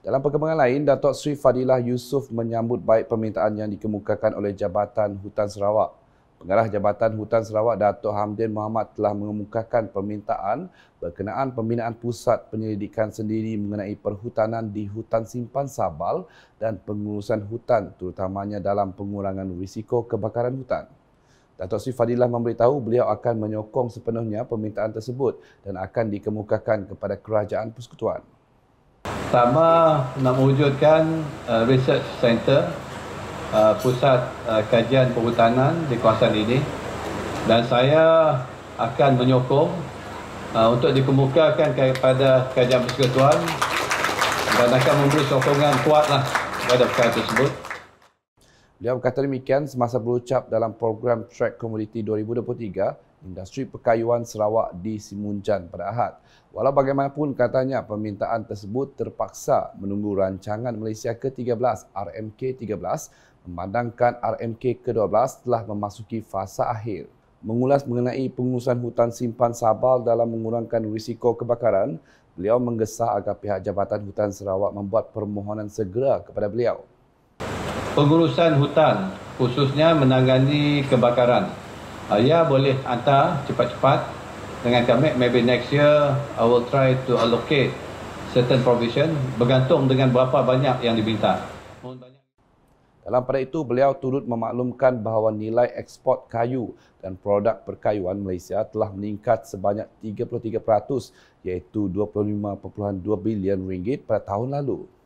Dalam perkembangan lain, Datuk Sri Fadilah Yusuf menyambut baik permintaan yang dikemukakan oleh Jabatan Hutan Sarawak. Pengarah Jabatan Hutan Sarawak Datuk Hamdin Muhammad telah mengemukakan permintaan berkenaan pembinaan pusat penyelidikan sendiri mengenai perhutanan di Hutan Simpan Sabal dan pengurusan hutan terutamanya dalam pengurangan risiko kebakaran hutan. Datuk Sri Fadilah memberitahu beliau akan menyokong sepenuhnya permintaan tersebut dan akan dikemukakan kepada Kerajaan Persekutuan pertama nak wujudkan uh, research center uh, pusat uh, kajian perhutanan di kawasan ini dan saya akan menyokong uh, untuk dikemukakan kepada kajian persekutuan dan akan memberi sokongan kuatlah kepada perkara tersebut. Beliau berkata demikian semasa berucap dalam program Track Community 2023 Industri Perkayuan Sarawak di Simunjan pada Ahad. Walau bagaimanapun katanya permintaan tersebut terpaksa menunggu rancangan Malaysia ke-13 RMK 13 memandangkan RMK ke-12 telah memasuki fasa akhir. Mengulas mengenai pengurusan hutan simpan Sabal dalam mengurangkan risiko kebakaran, beliau menggesa agar pihak Jabatan Hutan Sarawak membuat permohonan segera kepada beliau pengurusan hutan khususnya menangani kebakaran. Uh, ya boleh hantar cepat-cepat dengan kami maybe next year I will try to allocate certain provision bergantung dengan berapa banyak yang diminta. Dalam pada itu, beliau turut memaklumkan bahawa nilai ekspor kayu dan produk perkayuan Malaysia telah meningkat sebanyak 33% iaitu 25.2 bilion ringgit pada tahun lalu.